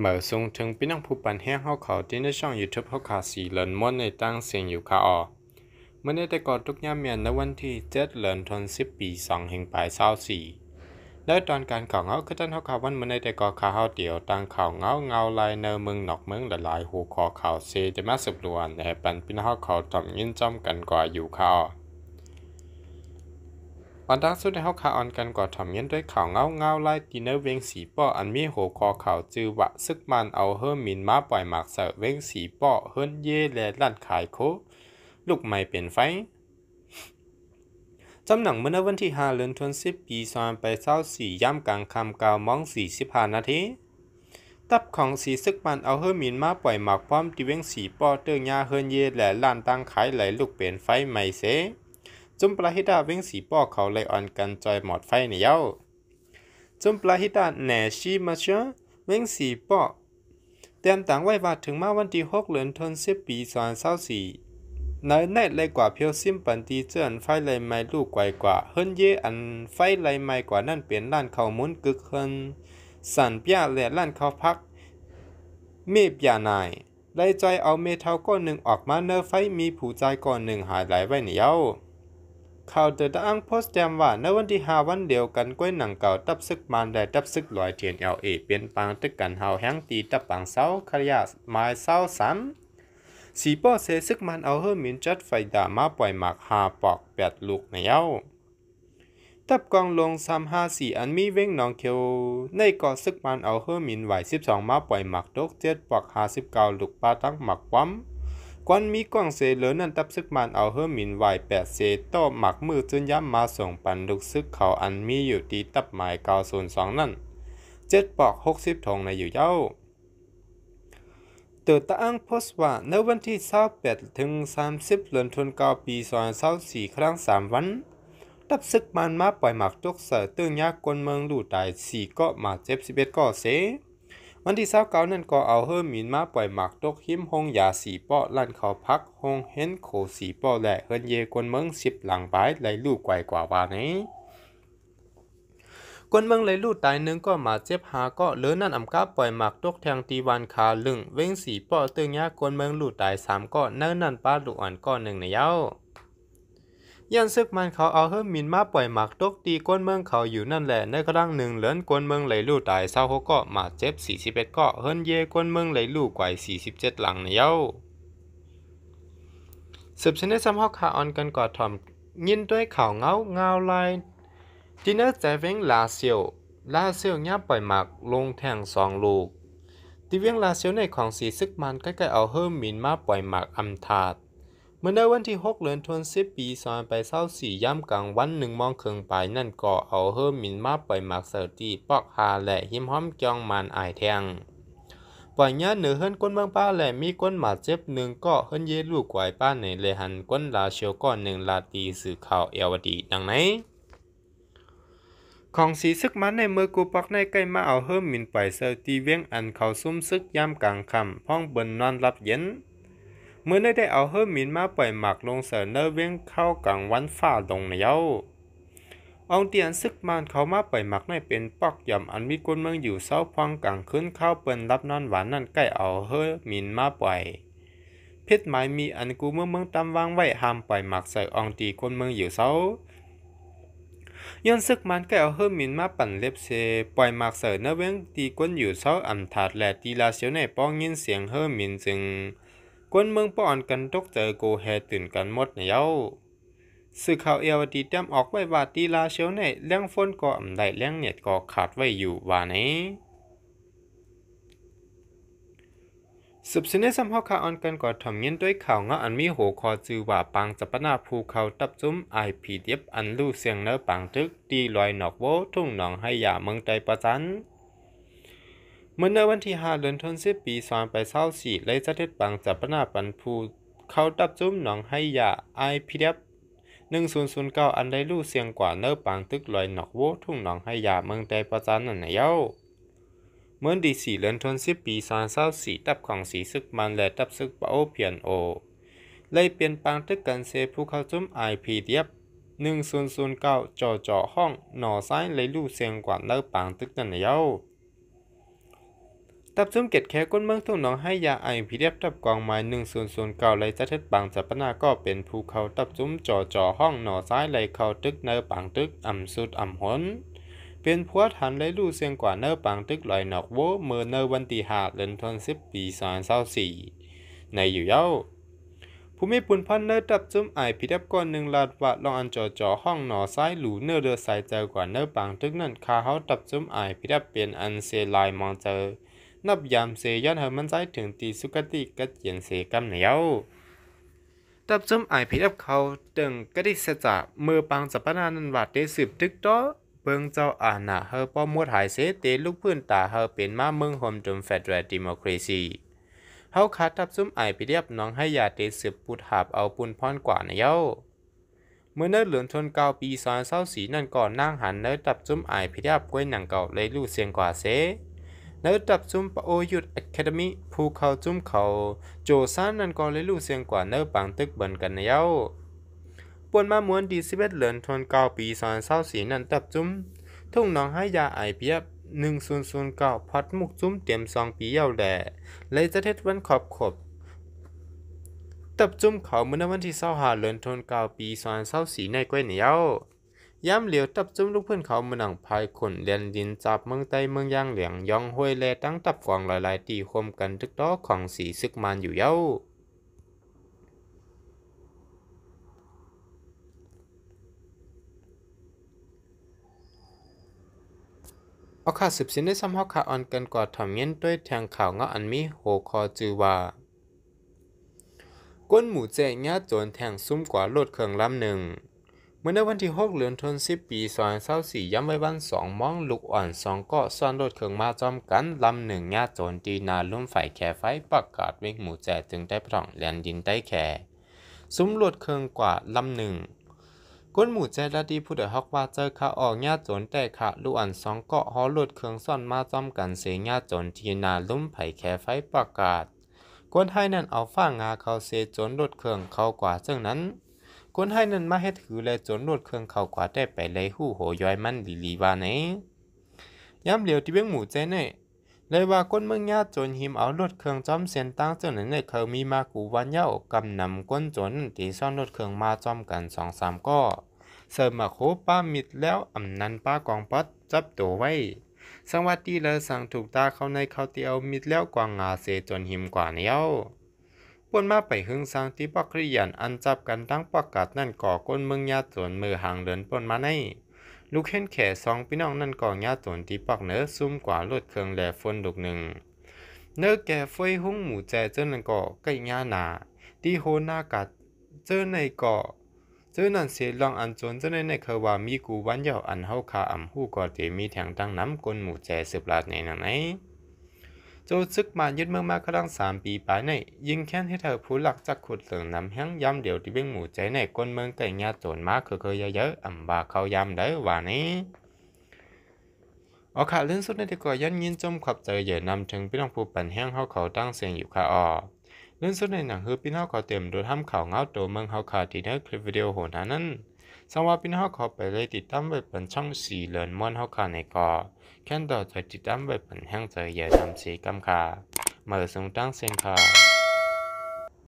เมื่อส่งถึงพี่น้องผู้ปันแห้งเขาเขาที่ในช่องยูทูบเขาขาสีเหินม้วนในตั้งเสียงอยู่ขาออเมื่อในแต่ก่อนทุกย่าเมียนในวันที่เจ็ดเหรินทนสิบปีสองแห่งปลายเศร้าสี่ได้ตอนการข่าวเงาคือท่านเขาข่าววันเมื่อในแต่ก่อนขาขาเดียวตั้งข่าวเงาเงาลายเนอเมืองหนอกเมืองหลายหูคอข่าวเซจะมาสืบรวนแต่ปันพี่น้องเขาถมยินจอมกันกว่าอยู่ขาออวันดักสุดเอาคาออนกันก่ดทำเี้นด้วยข่าวเงาเงาไล่ตีเนเวงสีป้ออันมีหัวคอข่าวจือวะซึกมันเอาเฮิร์มินมาปล่อยหมากเสเวงสีป้อเฮิร์นเย่และลั่นขายโคลูกไม่เปลี่ยนไฟจำหนังเมื่อวันที่5เดือนธันวาคมปีซอนไปเศร้าสี่ย่ำกลางคำกาวมองสี่สิบห้านาที ตับของสีซึกมันเอาเฮอร์มินมาปล่อยหมากพร้อมตีเวงสีป้อเตื้องยาเฮิร์นเย่และลั่นตั้งขายไหลลูกเปลี่ยนไฟไม่เสจุมปลาฮิดาเว้งสีปอกเขาเลยอ่อนกันจอยหมอดไฟเนี่ยเย้าจุมปลาฮิดาแหน่ชีมาเชื่อเว้งสีปอกเตรียมต่างไว้ว่าถึงมาวันที่หกเหลือนทนสี0ปีสอนเศร้าสี่นาแน่เลยกว่าเพียวซิมปันตีเจือนไฟเลยไม่ลูกไกวกว่าเฮิรนเยอันไฟเลยไม่กว่านั่นเปลี่ยนล้านเขามุนกึกเฮินสันเปียและล้านเขาพัก เมปยานายได้ใจเอาเมทัลก้อนหนึ่งออกมาเนอไฟมีผู้ใจก้อนหนึ่งหายไหลไว้เหนียวข่าวแต่ตะอ้างโพสต์แจมว่าในวันที่หาวันเดียวกันก้อยหนังเก่าตับซึกมานได้ตับซึกลอยเทียนเอลเอเปลี่ยนปังตึกกันเฮาแห้งตีตับปางเศร้าขยะไม้เศร้าสัน สีป้อเสซึกมันเอาเฮอมินจัดไฟด่ามาปล่อยหมากหาปอกแปดลูกในเย้า ตับกองลงสามหาสีอันมีเว้งหนองเขียวในก่อซึกมันเอาเฮอมินไหวสิบสองมาปล่อยหมักตกเจ็ดปอกหาสิบเก้าลูกปลาตั้งหมักปั๊มก้อนมีกว้างเสเหลือนั่นตับซึกมันเอาเฮอหมินวายแปดเซตโตหมักมือจนย้ำมาส่งปันลุกซึก เขาอันมีอยู่ตีตับหมายเก่าส่วนสองนั่นเจ็ดปอกหกสิบทองในอยู่เย้าเติอตะอ้างโพสว่า ในวันที่แปดถึงสา30เดือนทันวาคมปีอส2สี่ครั้งสามวัน ตับซึกมันมาปล่อยหมักตกเสือตึ้งยากกวนเมืองดูตายสี่ก็มาเจ็บเอ็ดก็เสวันที่สาวเก่านั่นก็เอาเฮิร์มินมาปล่อยหมากตก หิมหงยาสีป้อลั่นเขาพักหงเห็นโขสีป้อแหละเฮินเยกวนเมืองสิบหลังไายไหลลูกไกวกว่าวานี้กวนเมืองไหลลูกตายหนึ่งก็มาเจ็บหาก็เลือนั่นอำกาปล่อยหมากตกแทงตีวันคาลึงเว้งสีป้อตึงยากวนเมืองลูกตายสามก็เนิ่นนั่น ป้าลูกอ่อนก็หนึ่งในเย้ายันซึกมันเขาเอาเฮิรมินมาปล่อยหมักตกตีก้นเมืองเขาอยู่นั่นแหละ ในกระดังหนึ่งเหลือนก้นเมืองไหลลู่ตายเศร้าหกก็มาเจ็บ41ก็เฮิรนเยก้นเมืองไหลลู่กว่า47หลังเนี่ยอาสืบชนิดสำหอกขาออนกันกอดถ่อมยินด้วยข่าวเงาเงาลายจินเนอร์ใจเว้งลาเซียวลาเซียวย่าปล่อยหมักลงแทงสองลูกตีเวียงลาเซียวในของสีซึกมันใกล้ๆ เอาเฮิร์มินมาปล่อยหมักอัมทาดเมื่อในวันที่ 6เดือนธันวาคมปี2524ย่ำกลางวันหนึ่งมองเคืองไปนั่นก็เอาเฮอร์มินมาปล่อยมากเสอร์ตีปอกฮาและหิมห้อมจองมันอายแทงปล่อยญาเหนือเฮิรนก้นบางป้าและ มีก้นหมาเจ็บหนึ่งก็เฮิรนเยลูกไกวป้าในเลหันก้นลาเชลก้อนหนึ่งลาตีสื่อข่าวเอวดีดังไหน ของสีซึกมันในเมือกูปักในใกล้มาเอาเฮิรมินปล่อยเซอร์ตีเวียงอันเขาซุ่มซึกย่ำกลางค่ำพ้องเบินนอนรับเย็นเมื่อได้เอาเฮอร์มินมาปล่อยหมักลงเสเนอร์เว้งเข้ากลางวันฝ่าลงแล้วองเตียนซึกมันเขามาปล่อยหมักในเป็นปอกย่อมอันมีกุนเมืองอยู่เศร้าพังกลางึ้นเข้าเปิ้นรับนอนหวานนั่นใกล้เอาเฮอร์มินมาปล่อยเพชรหมายมีอันกูเมืองเมืองตำวางไว้ห้ามปล่อยหมักใส่องตีคนเมืองอยู่เศร้าย้อนซึกมันก้เอาเฮิมินมาปั่นเล็บเซปล่อยหมักเสอเนเวงตีก้นอยู่เศร้าอันถาดและตีลาเสียวในป้องยินเสียงเฮิมินจึงคนเมืองป้อนกันตกเจอโกแฮตื่นกันหมดเนี่ยเาสื่อข่าวเอวตีเต็มออกไว้ว่าตีลาเชียวในเลี้ยงฝนก่อ่ได้เลี้ยงเน็ดกอขาดไว้อยู่ว่าไหนสืบสนสัมภาคาออนกันก่อทำเงินด้วยข่าวงาอันมีโหคอจือว่าปางจัปนาภูเขาตับจุ้มไอพีเดียบอันลู่เสียงเนื้อปางทึกตีลอยหนอกโวทุ่งหนองให้ยาเมืองใจประจันเมื่อในวันที่5เดือนธันวาคมปี2024เลยจะเทศบัง จับปนาปันผู้เขาดับจุ้มหนองไหยาไอพีเดบ1009 อันได้ลู่เสียงกว่าเนอปัง ตึกลอยหนอกโวทุ่งหนองไหยาเมืองใดประจันนั่นนเย้าเมื่อดีสี่เดือนธันวาคมปี2สี่ตับของสีซึกมันและตับซึกป้โอเพียนโอเลยเปลี่ยนปังตึกกันเซผู้เข้าจุ้มไอพีเดบหนนนึ่งศศููยย์์เก้าจ่อจ่อห้องหน่อซ้ายเลยลู่เสียงกว่าเนอปังตึกนั่นนเย้าตับซึมเกตแค่ก้นเมืองทุ่งหนองให้ยาไอพีเรียบตับกองไม้หนึ่งส่วนส่วนเก่าไหลจะเท็ดบางจับปนาก็เป็นภูเขาตับซุ้มจ่อจ่อห้องหน่อซ้ายไหลเขาตึกเนอปังตึกอ่ำสุดอ่ำหนเป็นพัวทันไหลลู่เสียงกว่าเนอปังตึกลอยหนอกโวเมื่อเนอวันตีหาเลนทนสิบปีสองเศร้าสี่ในอยู่เย้า ผู้มีปุ่นพันเนอตับซุ้มไอพิเรบก้อนหนึ่งลาดวะลองอันจ่อจ่อห้องหน่อซ้ายหลูเนอเดือสายเจอกว่าเนอปังตึกนั่นคาเขาตับซุ้มไอพิเรบเป็นอันเซลายมองเจอนับยามเสย้อนเฮมันใจถึงตีสุกติกัดเยียนเสกำเหนียว ตับซุมไอพีดับเขาตึงก็ดิสจะมือปังสัปนานันวัดเตสืบตึกต่อเบิงเจ้าอาณาเฮอป้อมวดหายเสเตลูกพื้นตาเฮอเป็นมาเมืองโฮมจุมเฟดเรดิโมครีซีเฮาคาทับซุ้มไอพีเรียบน้องให้ยาเตสืบปุดหาบเอาปุนพรกว่านะเย้าเมื่อเนื้อเหลืองทนเก่าปีซอนเศร้าสีนั่นก่อนนั่งหันเนื้อตับซุ้มไอพรียบกล้วยหนังเก่าเลยลู่เสียงกว่าเซนน้อตับจุ่มปโอยุดอะคาเดมีภูเขาจุ่มเขา โจซานนันก็เลยรู้เสียงกว่าเนื้อปังตึกเบินกันเย้าปวนมามวนดีสิเบ็ดเหรินทนเก้าปีสอนเศร้าสีนันตับจุ่มทุ่งน้องให้ยาไอเปียบหนึ่งศูนย์ศูนย์เก้าพัดมุกจุ้มเตรียมซองปีเยาแหล่เลยจะเทศวันขอบขบ ตับจุ้มเขาเมื่อวันที่เศร้าหาเลือนทนเก้าปีสอนเศร้าสีในก้อยเหนียวย้ำเหลียวตับจุ้มลูกเพื่อนเขาเมืองหนังพายขนเลียนดินจับเมืองใต้เมืองย่างเหลียงยองห้วยแลตั้งตับกองหลายๆตีคมกันทึกต้อของสีซึกมันอยู่เย้าเอาข่าสืบสินได้ซ้ำฮอกข่าอออนกันกว่าทำเงี้ยด้วยแทงข่าวเงาะอันมีโหคอจือว่า ก้นหมูเจงยาโจนแทงซุ้มกว่าโลดเครื่องลำหนึ่งเมื่อในวันที่6เหลือนทน 10ปีซอนเศร้าสี่ย้ำไว้วันสองมองลูกอ่อนสองก็ซ้อนรถเครื่องมาจอมกัน ลำหนึ่งญาโจรตีนาลุ่มไฟแค่ไฟประกาศวิ่งหมู่แจจึงได้พร่อง แลนดินได้แค่ซุ้มรถเครื่องกว่าลำหนึ่ง ก้นหมู่แจดดีผู้เดือฮอกว่าเจอขาออกญาโจรแต่ขาลูกอ่อนสองก็ฮอรถเครื่องซ่อนมาจอมกันเสียญาโจรตีนาลุ่มไฟแค่ไฟประกาศ ก้นไทยนั่นเอาฟ้างาเขาเสียจนรถเครื่องเขากว่าเจ้านั้นคนให้นั่นมาเฮ็ดือและจนรวดเครื่องเข้ากว่าได้ไปเลยหู้โหย้อยมันลีลีว่าไหนย้ำเหลียวที่เบ้งหมู่เจเน่เลยว่าก้นเมืองญาจนหิมเอารถเครื่องจอมเสียนตั้งเจ้าหนึ่งในเขามีมากูวันเย้ากำนำก้นจนตีซ่อนรถเครื่องมาจอมกันสองสามก็เสริมมาโคป้ามิดแล้วอ่ำนันป้ากองปัดจับตัวไว้สังวัตดีเลยสั่งถูกตาเขาในเขาเตียวมิดแล้วกวางงาเสจนหิมกว่าเนี้ยป่วนมาไปหึงสร้างที่ปักขริยันอันจับกันตั้งประกาศนั่นก่อก้นเมืองยาสวนมือหางเหลืนป่วนมาใน ลูกเห็นแข่สองพี่น้องนั่นก่อยาสวนที่ปักเนื้อซุ่มกว่าลดเครื่องแหล่ฝนลูกหนึ่ง เนื้อแก่ฟยหุ้งหมูแจเจ้านั่นก่อใกล้ยาหนาที่โหน้ากัดเจ้าในก่อเจ้านั่นเสียลองอันจนเจ้าในในเคว่ามีกูวันเยาอันเฮาคาอ่ำหู้ก่อเตมีแทงตั้งน้ำก้นหมูแจสืบลาดในนันไหโจซึกมายึดเมืองมาครั้งสามปีปายใน ยิงแค้นให้เธอผู้หลักจากขุดเหลืองนำแห้งยำเดี่ยวที่เบ่งหมู่ใจในกนเมืองไก่ยาโจนมากเคยเยอะๆอ่ำบาเขายำเด้อว่านี้ออค่ะเลื่อสุดในที่ก่อยันยินจมขับใจเย่นำถึงพี่น้องผู้ปั่นแห้งเขาเขาตั้งเสียงอยู่ค่ะออเรื่องสุดในหนังคือพี่น้องขอเต็มโดยทำข่าวเงาตัวเมืองเขาขาดที่ในคลิปวิดีโอโหนานั้นสังว่าพี่น้องเขาไปเลยติดตามไว้เป็นช่องสีเหลือนม่วนเขาขาในกอแค่นต่อจะติดตามไว้เป็นแห่งใจอย่าทำสีกำคาเมื่อสงตั้งเซียงคา